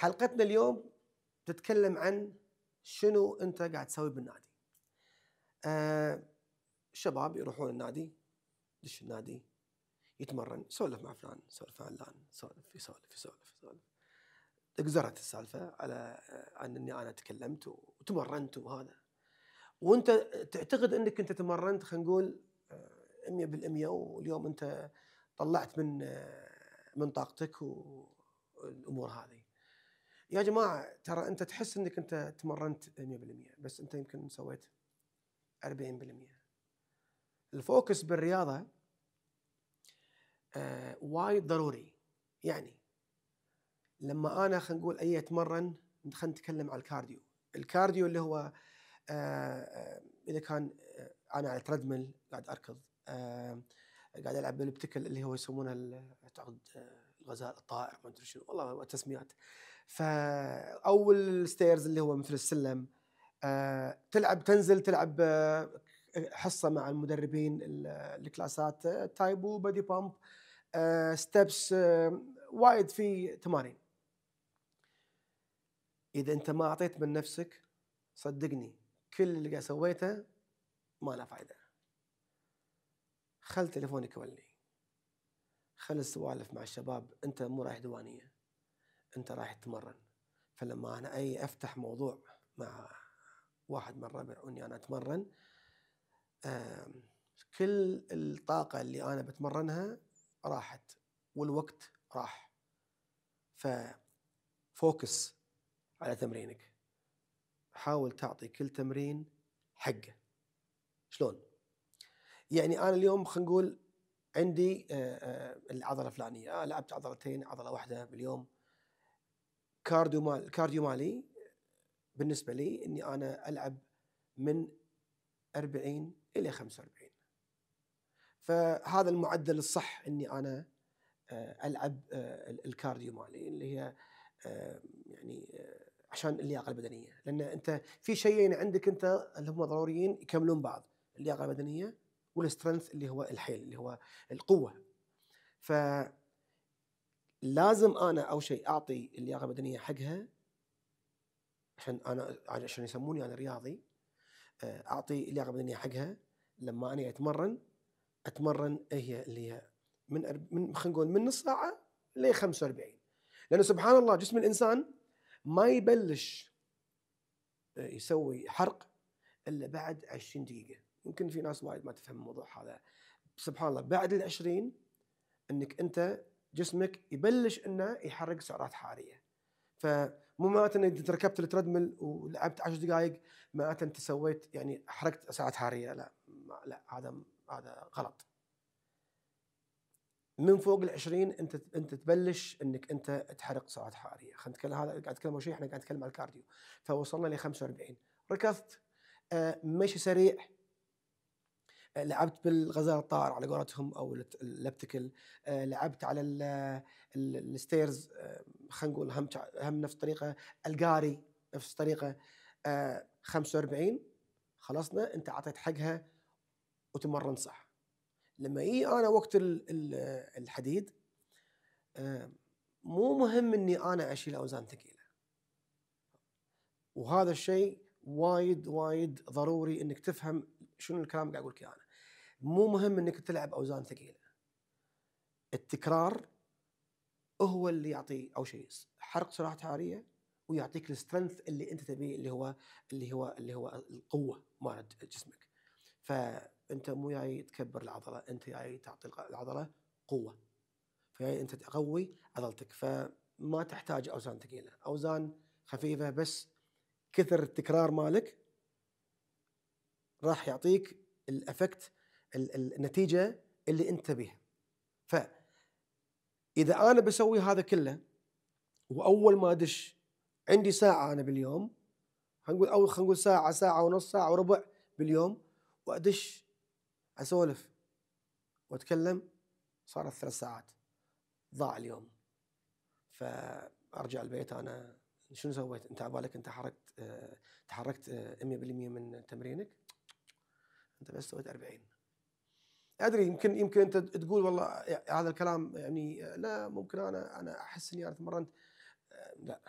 حلقتنا اليوم تتكلم عن شنو انت قاعد تسوي بالنادي آه شباب يروحون النادي دش النادي يتمرن سولف مع فلان سولف مع علان سولف يسولف يسولف يسولف اقزرت السالفه على آه، عن اني انا تكلمت وتمرنت وهذا وانت تعتقد انك انت تمرنت خلينا نقول 100% آه، واليوم انت طلعت من آه، من طاقتك والامور هذه يا جماعه ترى انت تحس انك انت تمرنت 100% بس انت يمكن سويت 40% الفوكس بالرياضه آه وايد ضروري يعني لما انا خلينا نقول اي اتمرن خلينا نتكلم على الكارديو الكارديو اللي هو آه, آه، اذا كان آه، انا على تردمل قاعد اركض آه، قاعد العب بالبتكل اللي هو يسمونه تعود الغزال الطائر ما ادري شنو والله تسميات فاول الستيرز اللي هو مثل السلم آه تلعب تنزل تلعب آه، حصه مع المدربين الكلاسات آه، تايبو بادي بامب ستبس آه، وايد في تمارين اذا انت ما اعطيت من نفسك صدقني كل اللي قاعد سويته ما له فائده خل تليفونك يولي خل السوالف مع الشباب انت مو رايح ديوانيه انت رايح تتمرن فلما انا اي افتح موضوع مع واحد من ربع اني انا اتمرن كل الطاقه اللي انا بتمرنها راحت والوقت راح ففوكس على تمرينك حاول تعطي كل تمرين حقه شلون يعني انا اليوم خلينا نقول عندي آه، آه، العضله الفلانيه آه، لعبت عضلتين عضله واحده باليوم كارديو مال كارديو مالي بالنسبه لي اني انا العب من 40 الى 45 فهذا المعدل الصح اني انا آه، العب آه، الكارديو مالي اللي هي آه، يعني عشان اللياقه البدنيه لان انت في شيئين عندك انت اللي هم ضروريين يكملون بعض اللياقه البدنيه والسترنث اللي هو الحيل اللي هو القوه ف لازم انا اول شيء اعطي اللياقه البدنيه حقها عشان انا عشان يسموني انا رياضي آه، اعطي اللياقه البدنيه حقها لما انا اتمرن اتمرن هي اللي هي من من خلينا نقول من نص ساعه ل 45 لانه سبحان الله جسم الانسان ما يبلش آه، يسوي حرق الا بعد 20 دقيقه يمكن في ناس وايد ما تفهم الموضوع هذا سبحان الله بعد ال 20 انك انت جسمك يبلش انه يحرق سعرات حراريه فمو معناته انك ركبت التريدميل ولعبت 10 دقائق معناته انت سويت يعني حرقت سعرات حراريه لا لا هذا هذا غلط من فوق ال 20 انت انت تبلش انك انت تحرق سعرات حراريه، خلينا نتكلم هذا قاعد اتكلم شيء احنا قاعد نتكلم عن الكارديو، فوصلنا ل 45 ركضت آه، مشي سريع آه، لعبت بالغزال الطائر على قولتهم او اللبتكل آه، لعبت على الستيرز آه، خلينا نقول هم هم نفس الطريقه القاري نفس الطريقه 45 خلصنا انت اعطيت حقها وتمرن صح لما اي انا وقت الحديد مو مهم اني انا اشيل اوزان ثقيله وهذا الشيء وايد وايد ضروري انك تفهم شنو الكلام اللي قاعد اقول لك انا مو مهم انك تلعب اوزان ثقيله التكرار هو اللي يعطي او شيء حرق سرعه حراريه ويعطيك السترنث اللي انت تبيه اللي هو اللي هو اللي هو القوه مال جسمك فانت مو جاي تكبر العضله انت جاي تعطي العضله قوه فجاي انت تقوي عضلتك فما تحتاج اوزان ثقيله اوزان خفيفه بس كثر التكرار مالك راح يعطيك الافكت النتيجه اللي انت بيها ف اذا انا بسوي هذا كله واول ما ادش عندي ساعه انا باليوم هنقول او خلينا نقول ساعه ساعه ونص ساعه وربع باليوم وادش اسولف واتكلم صارت ثلاث ساعات ضاع اليوم فارجع البيت انا شنو سويت؟ انت على بالك انت حركت آه، تحركت 100% آه، من تمرينك؟ انت بس سويت 40 ادري يمكن يمكن انت تقول والله هذا الكلام يعني لا ممكن انا انا احس اني انا تمرنت لا, لا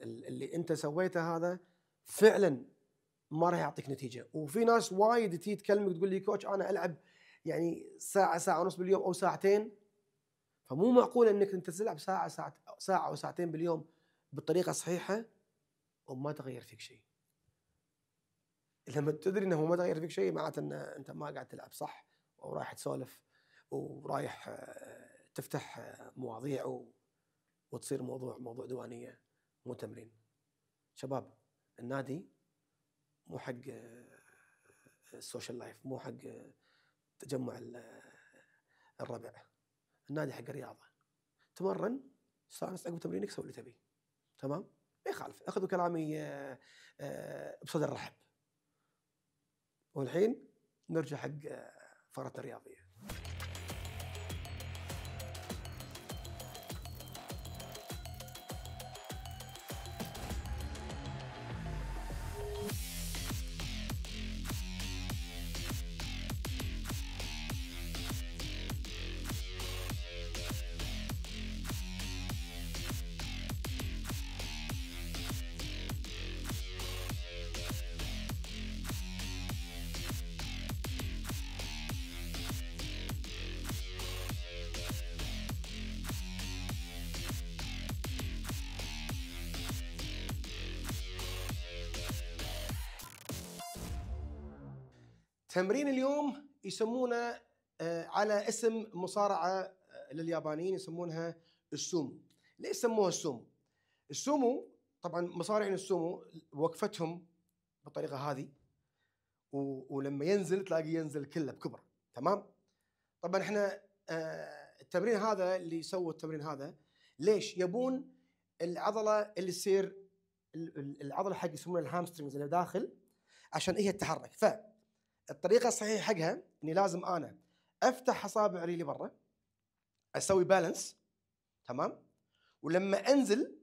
اللي انت سويته هذا فعلا ما راح يعطيك نتيجه وفي ناس وايد تيجي تكلمك تقول لي كوتش انا العب يعني ساعه ساعه ونص باليوم او ساعتين فمو معقول انك انت تلعب ساعه ساعه ساعه او ساعتين باليوم بالطريقه الصحيحه وما تغير فيك شيء لما تدري انه ما تغير فيك شيء معناته ان انت ما قاعد تلعب صح او رايح تسولف ورايح آه، تفتح آه، مواضيع وتصير موضوع موضوع ديوانيه مو تمرين شباب النادي مو حق السوشيال آه، لايف مو حق تجمع الربع النادي حق الرياضه تمرن استانس عقب تمرينك سوي اللي تبيه تمام ما يخالف اخذوا كلامي بصدر رحب والحين نرجع حق آه، فقرتنا الرياضيه تمرين اليوم يسمونه آه، على اسم مصارعه آه، لليابانيين يسمونها السومو. ليش سموها السومو؟ السومو طبعا مصارعين السومو وقفتهم بالطريقه هذه ولما ينزل تلاقي ينزل كله بكبر تمام؟ طبعا احنا آه، التمرين هذا اللي سووا التمرين هذا ليش؟ يبون العضله اللي تصير العضله حق يسمونها الهامسترنجز اللي داخل عشان هي إيه تتحرك ف الطريقه الصحيحه حقها اني لازم انا افتح اصابع ريلي برا اسوي بالانس تمام ولما انزل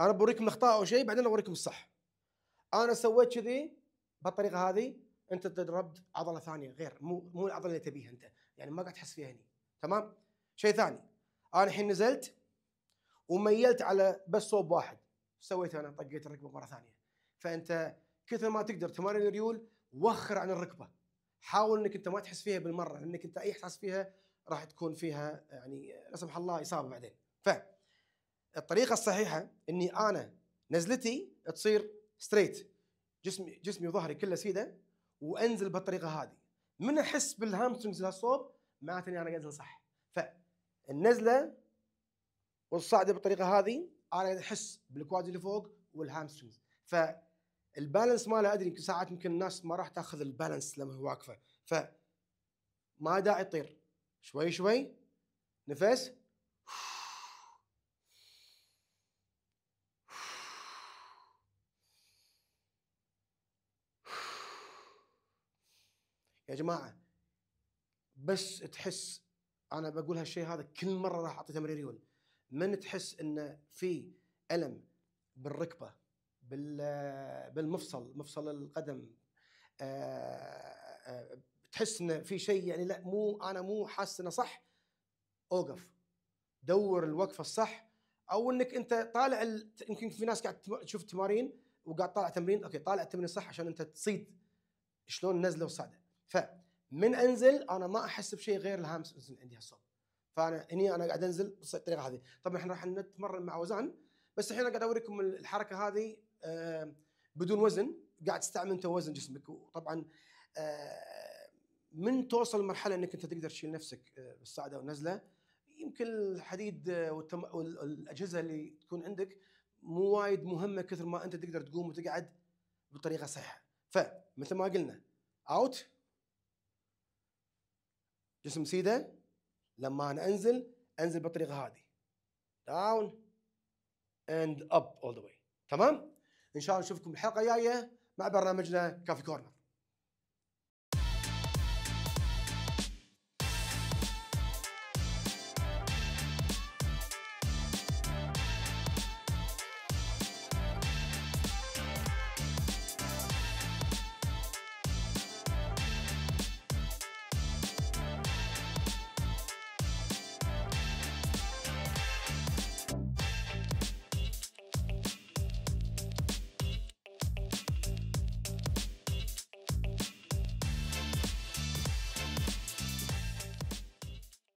انا بوريكم الاخطاء او شيء بعدين اوريكم الصح انا سويت كذي بالطريقه هذه انت تدربت عضله ثانيه غير مو مو العضله اللي تبيها انت يعني ما قاعد تحس فيها هني تمام شيء ثاني انا الحين نزلت وميلت على بس صوب واحد سويت انا طقيت الركبه مره ثانيه فانت كثر ما تقدر تمارين الريول وخر عن الركبه حاول انك انت ما تحس فيها بالمره لانك انت اي احساس فيها راح تكون فيها يعني لا سمح الله اصابه بعدين ف الطريقه الصحيحه اني انا نزلتي تصير ستريت جسمي جسمي وظهري كله سيده وانزل بالطريقه هذه من احس بالهامسترنجز هالصوب معناته اني انا قاعد انزل صح فالنزله والصعده بالطريقه هذه انا قاعد احس بالكواد اللي فوق والهامسترنجز ف البالانس ماله ادري ساعات يمكن الناس ما راح تاخذ البالانس لما هي واقفه ف ما داعي تطير شوي شوي نفس يا جماعه بس تحس انا بقول هالشيء هذا كل مره راح اعطي تمرير من تحس انه في الم بالركبه بالمفصل مفصل القدم آه، آه، تحس ان في شيء يعني لا مو انا مو حاسس انه صح اوقف دور الوقفه الصح او انك انت طالع يمكن في ناس قاعد تشوف تمارين وقاعد طالع تمرين اوكي طالع التمرين صح عشان انت تصيد شلون نزله والصعده فمن انزل انا ما احس بشيء غير الهامس عندي هالصوب فانا هني انا قاعد انزل بالطريقه هذه طبعا احنا راح نتمرن مع وزان بس الحين قاعد اوريكم الحركه هذه آه، بدون وزن قاعد تستعمل انت وزن جسمك وطبعا آه، من توصل لمرحله انك انت تقدر تشيل نفسك آه، بالصعده والنزله يمكن الحديد والاجهزه اللي تكون عندك مو وايد مهمه كثر ما انت تقدر تقوم وتقعد بطريقه صحيحه فمثل ما قلنا اوت جسم سيده لما انا انزل انزل بالطريقه هذه داون اند اب اول ذا واي تمام ان شاء الله نشوفكم الحلقه الجايه مع برنامجنا كافي كورنر